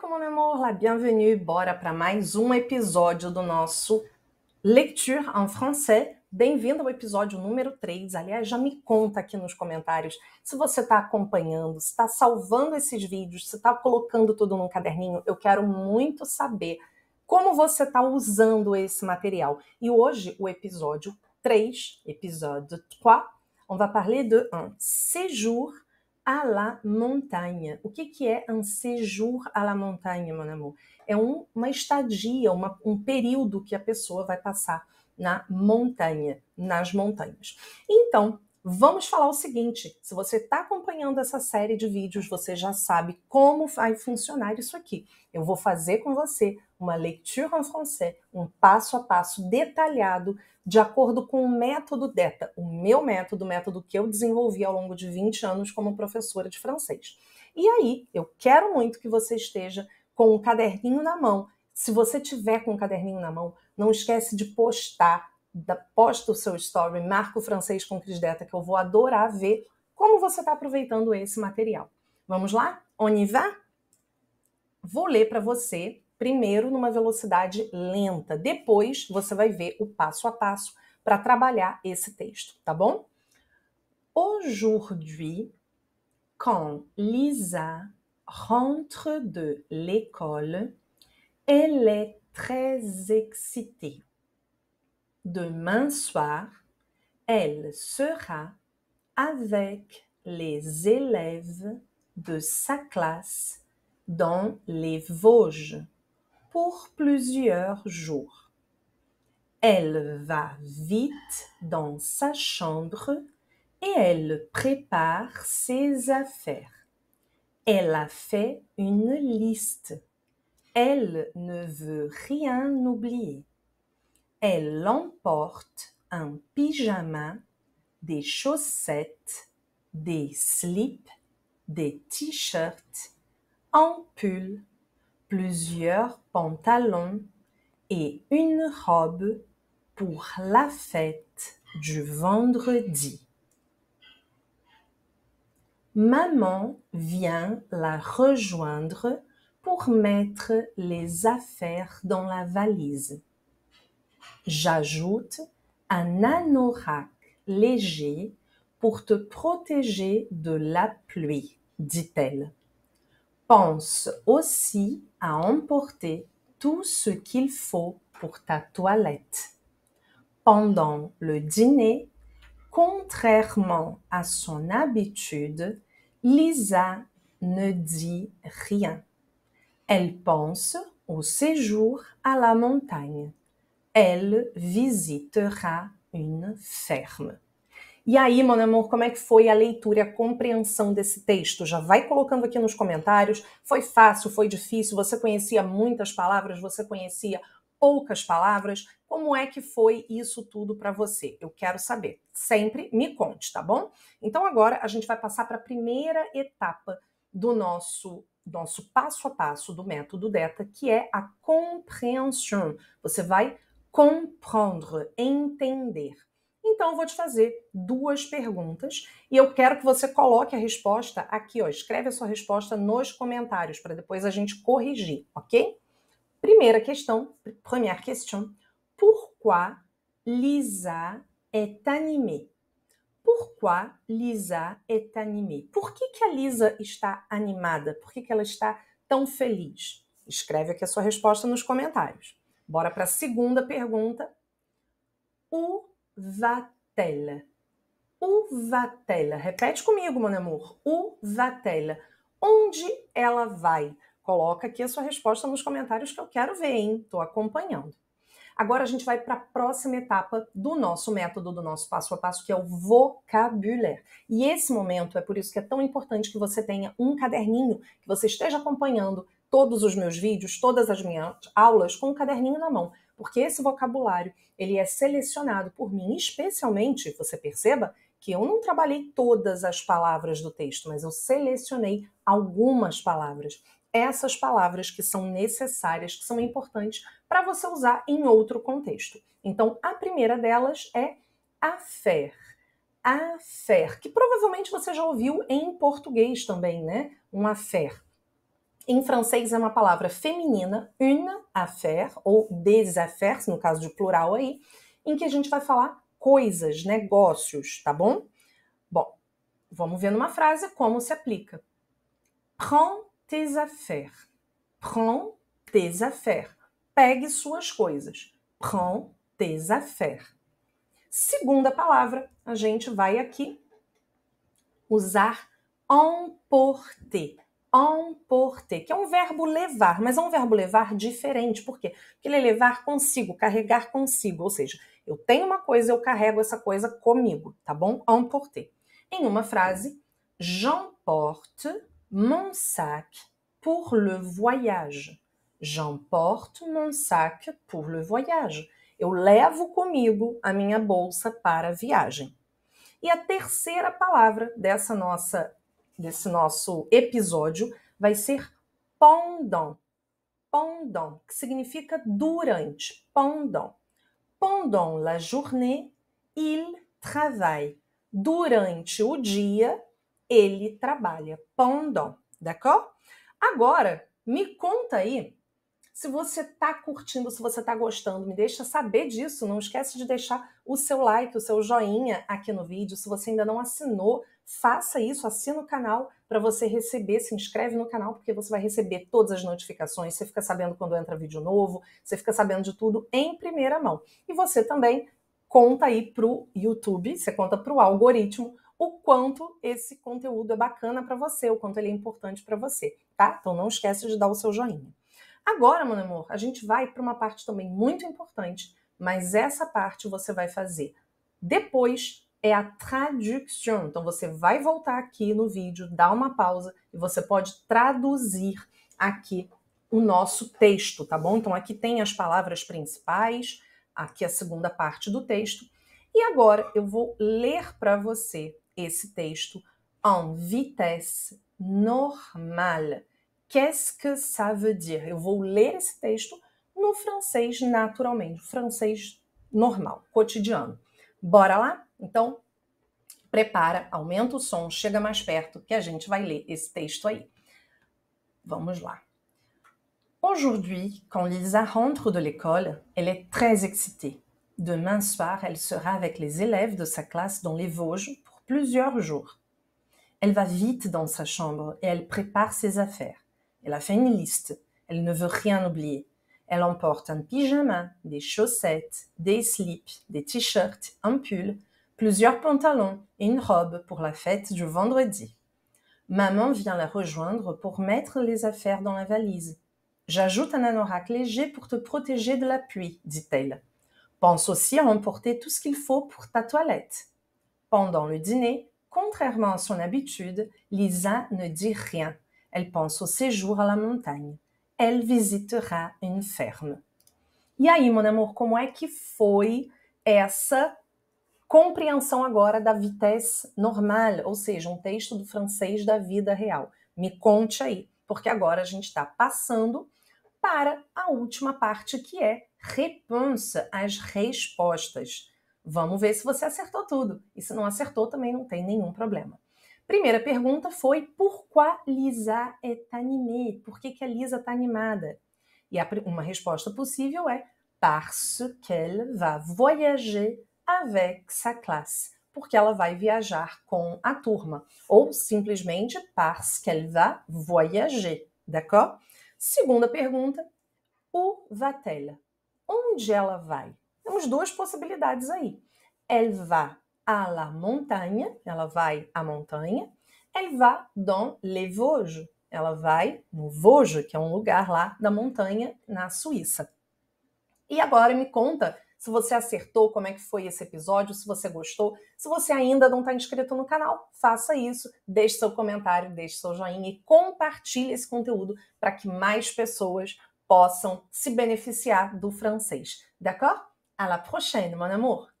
comment mon amour, la bienvenue. Bora para mais um episódio do nosso Lecture en français. Bem-vindo ao episódio número 3. Aliás, já me conta aqui nos comentários se você está acompanhando, se está salvando esses vídeos, se está colocando tudo num caderninho. Eu quero muito saber como você está usando esse material. E hoje, o episódio 3, episódio 3, on va parler de un séjour à la montagne. O que, que é un séjour à la montagne, mon amour? É um, uma estadia, uma, um período que a pessoa vai passar na montanha, nas montanhas. Então, Vamos falar o seguinte: se você está acompanhando essa série de vídeos, você já sabe como vai funcionar isso aqui. Eu vou fazer com você uma leitura en français, um passo a passo detalhado, de acordo com o método DETA, o meu método, o método que eu desenvolvi ao longo de 20 anos como professora de francês. E aí, eu quero muito que você esteja com o caderninho na mão. Se você tiver com o caderninho na mão, não esquece de postar da, posta o seu story, Marco o francês com Cris Deta, que eu vou adorar ver como você está aproveitando esse material. Vamos lá? On y va? Vou ler para você primeiro numa velocidade lenta. Depois você vai ver o passo a passo para trabalhar esse texto, tá bom? Aujourd'hui, quand Lisa rentre de l'école, elle est très excitée. Demain soir, elle sera avec les élèves de sa classe dans les Vosges pour plusieurs jours. Elle va vite dans sa chambre et elle prépare ses affaires. Elle a fait une liste. Elle ne veut rien oublier. Elle emporte un pyjama, des chaussettes, des slips, des t-shirts, un pull, plusieurs pantalons et une robe pour la fête du vendredi. Maman vient la rejoindre pour mettre les affaires dans la valise. J'ajoute un anorak léger pour te protéger de la pluie, dit-elle. Pense aussi à emporter tout ce qu'il faut pour ta toilette. Pendant le dîner, contrairement à son habitude, Lisa ne dit rien. Elle pense au séjour à la montagne. Elle visitera une ferme. E aí, meu amor, como é que foi a leitura e a compreensão desse texto? Já vai colocando aqui nos comentários. Foi fácil, foi difícil? Você conhecia muitas palavras? Você conhecia poucas palavras? Como é que foi isso tudo para você? Eu quero saber. Sempre me conte, tá bom? Então agora a gente vai passar para a primeira etapa do nosso nosso passo a passo do método DETA, que é a compreensão. Você vai comprendre, entender. Então, eu vou te fazer duas perguntas e eu quero que você coloque a resposta aqui, ó. Escreve a sua resposta nos comentários para depois a gente corrigir, ok? Primeira questão, première question. Pourquoi Lisa est animée? Pourquoi Lisa est animée? Por que, que a Lisa está animada? Por que, que ela está tão feliz? Escreve aqui a sua resposta nos comentários. Bora para a segunda pergunta. O va O Repete comigo, meu amor. O va Onde ela vai? Coloca aqui a sua resposta nos comentários que eu quero ver, hein? Tô acompanhando. Agora a gente vai para a próxima etapa do nosso método, do nosso passo a passo, que é o vocabulário. E esse momento é por isso que é tão importante que você tenha um caderninho que você esteja acompanhando todos os meus vídeos, todas as minhas aulas com um caderninho na mão, porque esse vocabulário ele é selecionado por mim, especialmente, você perceba que eu não trabalhei todas as palavras do texto, mas eu selecionei algumas palavras. Essas palavras que são necessárias, que são importantes para você usar em outro contexto. Então, a primeira delas é a fé, a fé que provavelmente você já ouviu em português também, né? Um affair em francês é uma palavra feminina, une affaire, ou des affaires, no caso de plural aí, em que a gente vai falar coisas, negócios, tá bom? Bom, vamos ver numa frase como se aplica. Prends tes affaires. Prends tes affaires. Pegue suas coisas. Prends tes affaires. Segunda palavra, a gente vai aqui usar emporter emporter, que é um verbo levar, mas é um verbo levar diferente. Por quê? Porque ele é levar consigo, carregar consigo, ou seja, eu tenho uma coisa, eu carrego essa coisa comigo, tá bom? Emporter. Em uma frase, j'emporte mon sac pour le voyage. J'emporte mon sac pour le voyage. Eu levo comigo a minha bolsa para a viagem. E a terceira palavra dessa nossa desse nosso episódio vai ser pendant. Pendant, que significa durante. Pendant. Pendant la journée, il travaille. Durante o dia, ele trabalha. Pendant, d'accord? Agora, me conta aí se você está curtindo, se você está gostando, me deixa saber disso. Não esquece de deixar o seu like, o seu joinha aqui no vídeo. Se você ainda não assinou, faça isso, assina o canal para você receber, se inscreve no canal, porque você vai receber todas as notificações, você fica sabendo quando entra vídeo novo, você fica sabendo de tudo em primeira mão. E você também conta aí para o YouTube, você conta para o algoritmo o quanto esse conteúdo é bacana para você, o quanto ele é importante para você, tá? Então não esquece de dar o seu joinha. Agora, meu amor, a gente vai para uma parte também muito importante, mas essa parte você vai fazer depois é a tradução. Então você vai voltar aqui no vídeo, dá uma pausa e você pode traduzir aqui o nosso texto, tá bom? Então aqui tem as palavras principais, aqui a segunda parte do texto. E agora eu vou ler para você esse texto em vitesse normal. Qu'est-ce que ça veut dire? Eu vou ler esse texto no francês naturalmente, francês normal, cotidiano. Bora lá? Então, prepara, aumenta o som, chega mais perto que a gente vai ler esse texto aí. Vamos lá. Aujourd'hui, quand Lisa rentre de l'école, elle est très excitée. Demain soir, elle sera avec les élèves de sa classe dans les Vosges pour plusieurs jours. Elle va vite dans sa chambre et elle prépare ses affaires. Elle a fait une liste. Elle ne veut rien oublier. Elle emporte un pyjama, des chaussettes, des slips, des t-shirts, un pull, plusieurs pantalons et une robe pour la fête du vendredi. Maman vient la rejoindre pour mettre les affaires dans la valise. J'ajoute un anorak léger pour te protéger de la pluie, dit-elle. Pense aussi à emporter tout ce qu'il faut pour ta toilette. Pendant le dîner, contrairement à son habitude, Lisa ne dit rien. Elle pense au séjour à la montagne. Elle visitera une ferme. E aí, meu amor, como é que foi essa compreensão agora da vitesse normal, ou seja, um texto do francês da vida real? Me conte aí, porque agora a gente está passando para a última parte que é repense as respostas. Vamos ver se você acertou tudo. E se não acertou, também não tem nenhum problema. Primeira pergunta foi por qual Lisa est é tá animée? Por que, que a Lisa está animada? E a, uma resposta possível é parce qu'elle va voyager avec sa classe. Porque ela vai viajar com a turma. Ou simplesmente parce qu'elle va voyager. D'accord? Segunda pergunta, où va-t-elle? Onde ela vai? Temos duas possibilidades aí. Elle va à la montagne, ela vai à montanha. Elle va dans les Vosges, ela vai no Vosges, que é um lugar lá da montanha na Suíça. E agora me conta se você acertou, como é que foi esse episódio, se você gostou. Se você ainda não está inscrito no canal, faça isso, deixe seu comentário, deixe seu joinha e compartilhe esse conteúdo para que mais pessoas possam se beneficiar do francês. D'accord? À la prochaine, mon amour!